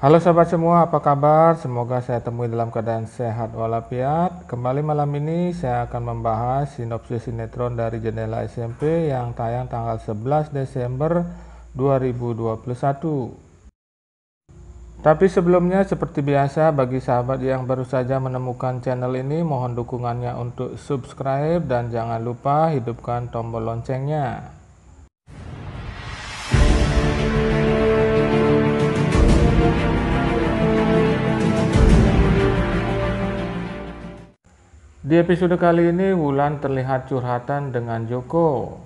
Halo sahabat semua, apa kabar? Semoga saya temui dalam keadaan sehat walafiat. Kembali malam ini saya akan membahas sinopsis sinetron dari jendela SMP yang tayang tanggal 11 Desember 2021. Tapi sebelumnya seperti biasa bagi sahabat yang baru saja menemukan channel ini mohon dukungannya untuk subscribe dan jangan lupa hidupkan tombol loncengnya. Di episode kali ini, Wulan terlihat curhatan dengan Joko.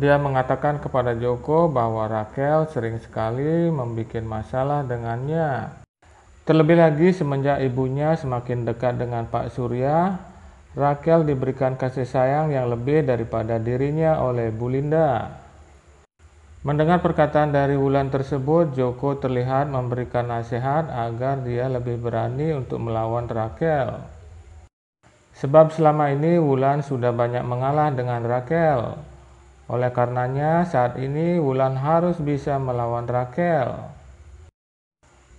Dia mengatakan kepada Joko bahwa Raquel sering sekali membuat masalah dengannya. Terlebih lagi semenjak ibunya semakin dekat dengan Pak Surya, Raquel diberikan kasih sayang yang lebih daripada dirinya oleh Bu Linda. Mendengar perkataan dari Wulan tersebut, Joko terlihat memberikan nasihat agar dia lebih berani untuk melawan Raquel. Sebab selama ini Wulan sudah banyak mengalah dengan Rakel. Oleh karenanya, saat ini Wulan harus bisa melawan Rakel.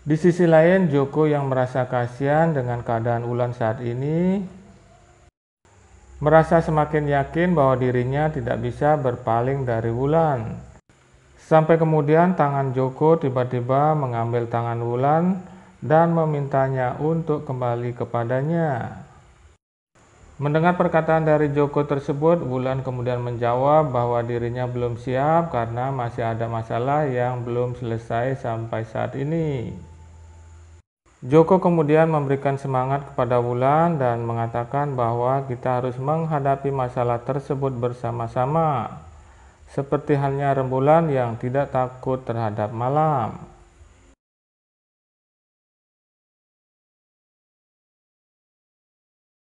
Di sisi lain, Joko yang merasa kasihan dengan keadaan Wulan saat ini merasa semakin yakin bahwa dirinya tidak bisa berpaling dari Wulan. Sampai kemudian tangan Joko tiba-tiba mengambil tangan Wulan dan memintanya untuk kembali kepadanya. Mendengar perkataan dari Joko tersebut, Wulan kemudian menjawab bahwa dirinya belum siap karena masih ada masalah yang belum selesai sampai saat ini. Joko kemudian memberikan semangat kepada Wulan dan mengatakan bahwa kita harus menghadapi masalah tersebut bersama-sama, seperti halnya rembulan yang tidak takut terhadap malam.